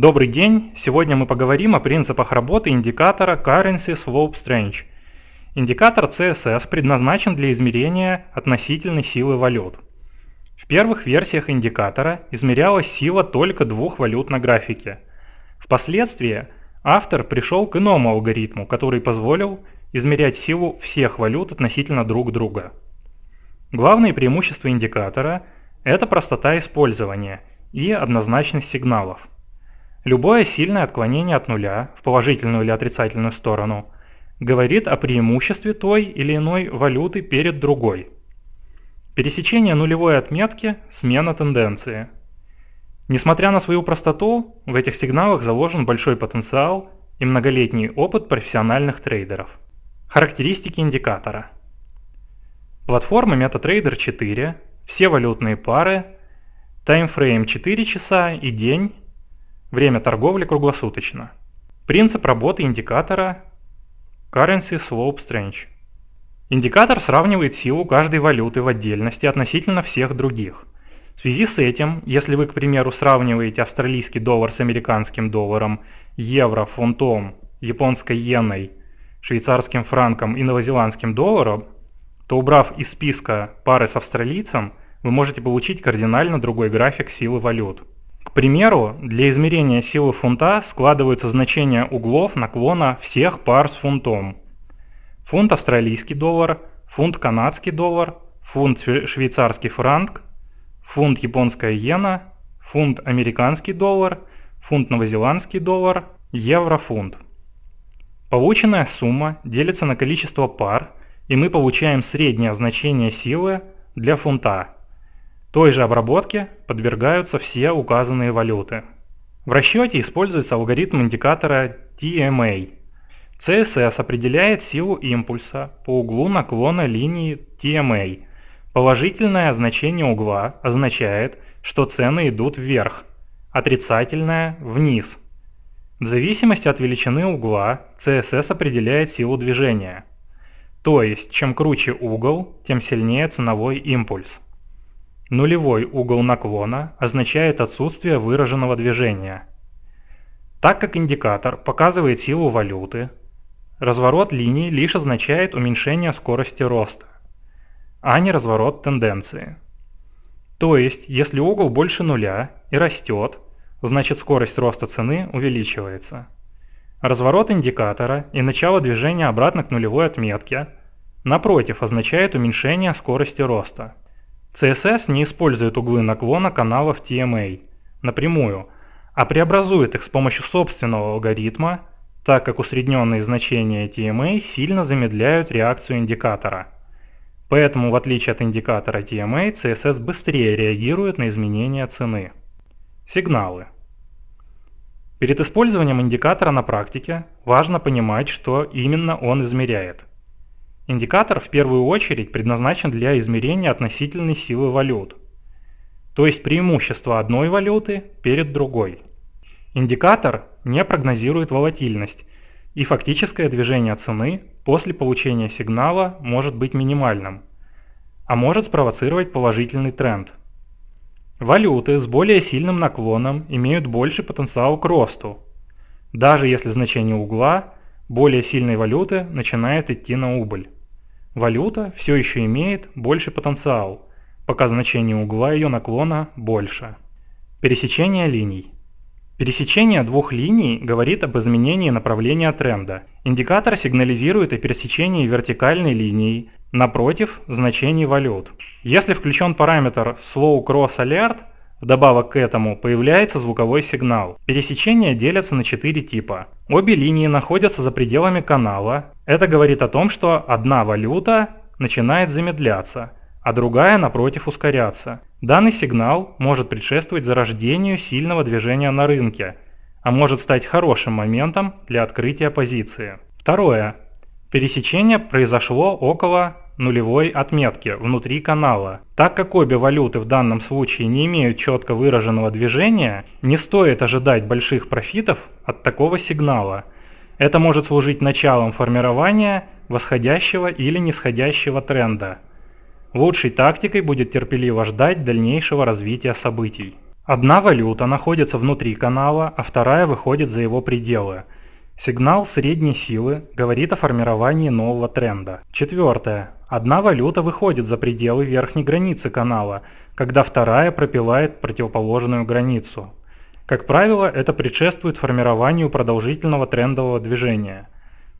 Добрый день! Сегодня мы поговорим о принципах работы индикатора Currency Slope Strange. Индикатор CSS предназначен для измерения относительной силы валют. В первых версиях индикатора измерялась сила только двух валют на графике. Впоследствии автор пришел к иному алгоритму, который позволил измерять силу всех валют относительно друг друга. Главные преимущества индикатора – это простота использования и однозначность сигналов – Любое сильное отклонение от нуля в положительную или отрицательную сторону говорит о преимуществе той или иной валюты перед другой. Пересечение нулевой отметки – смена тенденции. Несмотря на свою простоту, в этих сигналах заложен большой потенциал и многолетний опыт профессиональных трейдеров. Характеристики индикатора. платформа MetaTrader 4, все валютные пары, таймфрейм 4 часа и день – Время торговли круглосуточно. Принцип работы индикатора Currency Slope Strange. Индикатор сравнивает силу каждой валюты в отдельности относительно всех других. В связи с этим, если вы, к примеру, сравниваете австралийский доллар с американским долларом, евро, фунтом, японской иеной, швейцарским франком и новозеландским долларом, то убрав из списка пары с австралийцем, вы можете получить кардинально другой график силы валют. К примеру, для измерения силы фунта складываются значения углов наклона всех пар с фунтом. Фунт австралийский доллар, фунт канадский доллар, фунт швейцарский франк, фунт японская иена, фунт американский доллар, фунт новозеландский доллар, еврофунт. Полученная сумма делится на количество пар, и мы получаем среднее значение силы для фунта той же обработке подвергаются все указанные валюты. В расчете используется алгоритм индикатора TMA. CSS а. определяет силу импульса по углу наклона линии TMA. А. Положительное значение угла означает, что цены идут вверх, отрицательное – вниз. В зависимости от величины угла CSS определяет силу движения. То есть, чем круче угол, тем сильнее ценовой импульс. Нулевой угол наклона означает отсутствие выраженного движения. Так как индикатор показывает силу валюты, разворот линии лишь означает уменьшение скорости роста, а не разворот тенденции. То есть, если угол больше нуля и растет, значит скорость роста цены увеличивается. Разворот индикатора и начало движения обратно к нулевой отметке, напротив, означает уменьшение скорости роста. CSS не использует углы наклона каналов TMA эм напрямую, а преобразует их с помощью собственного алгоритма, так как усредненные значения TMA эм сильно замедляют реакцию индикатора. Поэтому, в отличие от индикатора TMA, CSS эм быстрее реагирует на изменения цены. Сигналы. Перед использованием индикатора на практике важно понимать, что именно он измеряет – Индикатор в первую очередь предназначен для измерения относительной силы валют, то есть преимущества одной валюты перед другой. Индикатор не прогнозирует волатильность, и фактическое движение цены после получения сигнала может быть минимальным, а может спровоцировать положительный тренд. Валюты с более сильным наклоном имеют больше потенциал к росту, даже если значение угла более сильной валюты начинает идти на убыль валюта все еще имеет больший потенциал, пока значение угла ее наклона больше. Пересечение линий. Пересечение двух линий говорит об изменении направления тренда. Индикатор сигнализирует о пересечении вертикальной линии напротив значений валют. Если включен параметр Slow Cross Alert, вдобавок к этому появляется звуковой сигнал. Пересечения делятся на четыре типа. Обе линии находятся за пределами канала, это говорит о том, что одна валюта начинает замедляться, а другая, напротив, ускоряться. Данный сигнал может предшествовать зарождению сильного движения на рынке, а может стать хорошим моментом для открытия позиции. Второе. Пересечение произошло около нулевой отметки внутри канала. Так как обе валюты в данном случае не имеют четко выраженного движения, не стоит ожидать больших профитов от такого сигнала – это может служить началом формирования восходящего или нисходящего тренда. Лучшей тактикой будет терпеливо ждать дальнейшего развития событий. Одна валюта находится внутри канала, а вторая выходит за его пределы. Сигнал средней силы говорит о формировании нового тренда. Четвертое. Одна валюта выходит за пределы верхней границы канала, когда вторая пропивает противоположную границу. Как правило, это предшествует формированию продолжительного трендового движения.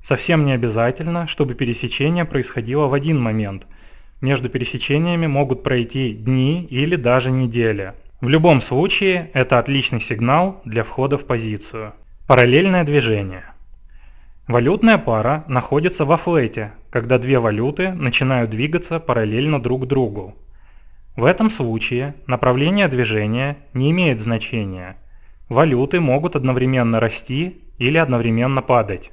Совсем не обязательно, чтобы пересечение происходило в один момент. Между пересечениями могут пройти дни или даже недели. В любом случае, это отличный сигнал для входа в позицию. Параллельное движение. Валютная пара находится во флете, когда две валюты начинают двигаться параллельно друг другу. В этом случае направление движения не имеет значения – валюты могут одновременно расти или одновременно падать.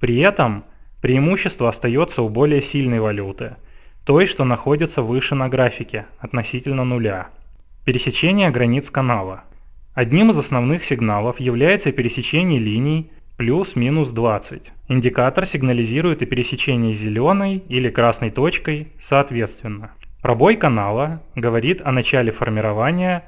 При этом преимущество остается у более сильной валюты, той, что находится выше на графике, относительно нуля. Пересечение границ канала. Одним из основных сигналов является пересечение линий плюс-минус 20. Индикатор сигнализирует и пересечение зеленой или красной точкой соответственно. Пробой канала говорит о начале формирования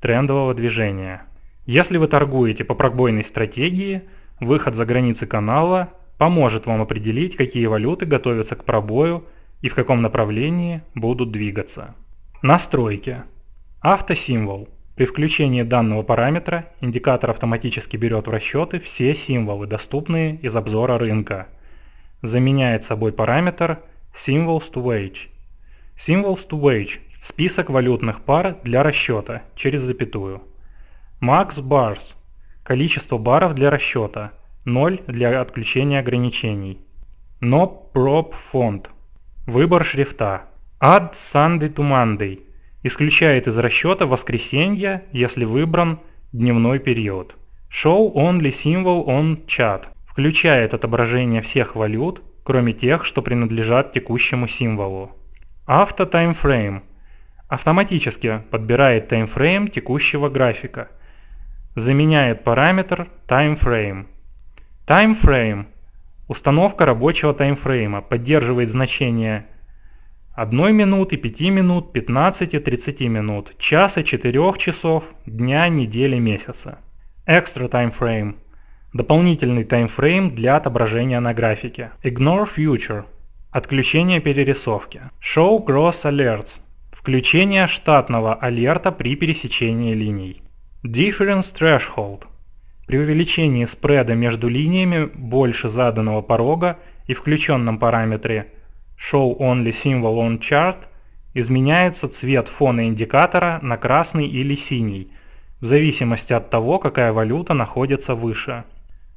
трендового движения. Если вы торгуете по пробойной стратегии, выход за границы канала поможет вам определить, какие валюты готовятся к пробою и в каком направлении будут двигаться. Настройки. Автосимвол. При включении данного параметра индикатор автоматически берет в расчеты все символы, доступные из обзора рынка. Заменяет собой параметр Symbols to Wage. Symbols to Wage – список валютных пар для расчета через запятую. Max Bars – количество баров для расчета, 0 для отключения ограничений. No Prop Font выбор шрифта. Add Sunday to Monday – исключает из расчета воскресенье, если выбран дневной период. Show Only Symbol on Chat – включает отображение всех валют, кроме тех, что принадлежат текущему символу. Auto Time Frame автоматически подбирает таймфрейм текущего графика – заменяет параметр timeframe. Timeframe – установка рабочего таймфрейма, поддерживает значение 1 минуты, 5 минут, 15, 30 минут, часа, 4 часов, дня, недели, месяца. Extra timeframe – дополнительный таймфрейм для отображения на графике. Ignore future – отключение перерисовки. Show cross alerts – включение штатного алерта при пересечении линий. Difference Threshold. При увеличении спреда между линиями больше заданного порога и включенном параметре Show Only Symbol on Chart изменяется цвет фона индикатора на красный или синий, в зависимости от того, какая валюта находится выше.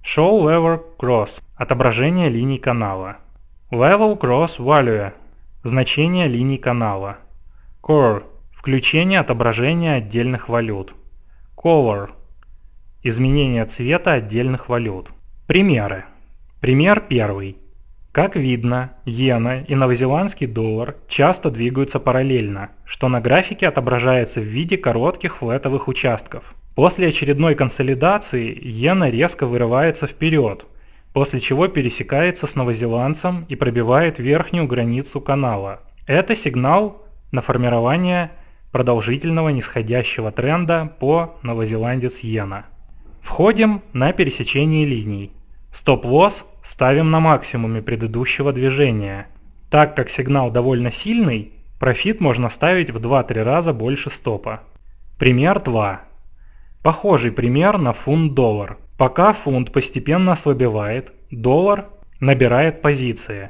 Show Level Cross – отображение линий канала. Level Cross Value – значение линий канала. Core – включение отображения отдельных валют. Color – изменение цвета отдельных валют. Примеры. Пример первый. Как видно, иена и новозеландский доллар часто двигаются параллельно, что на графике отображается в виде коротких флетовых участков. После очередной консолидации иена резко вырывается вперед, после чего пересекается с новозеландцем и пробивает верхнюю границу канала. Это сигнал на формирование продолжительного нисходящего тренда по новозеландец иена. Входим на пересечение линий. Стоп-лосс ставим на максимуме предыдущего движения. Так как сигнал довольно сильный, профит можно ставить в 2-3 раза больше стопа. Пример 2. Похожий пример на фунт-доллар. Пока фунт постепенно ослабевает, доллар набирает позиции.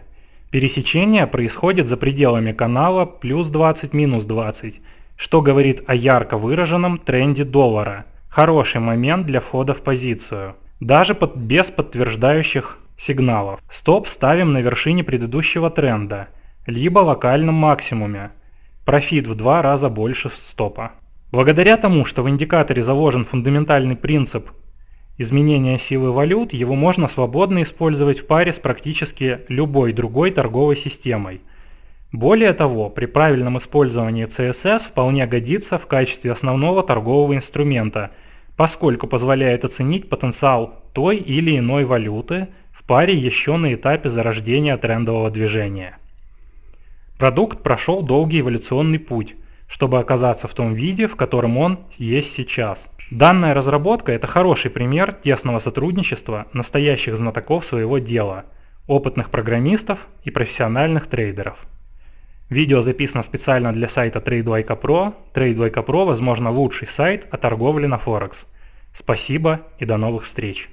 Пересечение происходит за пределами канала плюс 20-минус 20 что говорит о ярко выраженном тренде доллара. Хороший момент для входа в позицию, даже под, без подтверждающих сигналов. Стоп ставим на вершине предыдущего тренда, либо локальном максимуме. Профит в два раза больше стопа. Благодаря тому, что в индикаторе заложен фундаментальный принцип изменения силы валют, его можно свободно использовать в паре с практически любой другой торговой системой – более того, при правильном использовании CSS вполне годится в качестве основного торгового инструмента, поскольку позволяет оценить потенциал той или иной валюты в паре еще на этапе зарождения трендового движения. Продукт прошел долгий эволюционный путь, чтобы оказаться в том виде, в котором он есть сейчас. Данная разработка – это хороший пример тесного сотрудничества настоящих знатоков своего дела, опытных программистов и профессиональных трейдеров. Видео записано специально для сайта TradeLike Pro. TradeLike Pro, возможно, лучший сайт о торговле на Форекс. Спасибо и до новых встреч!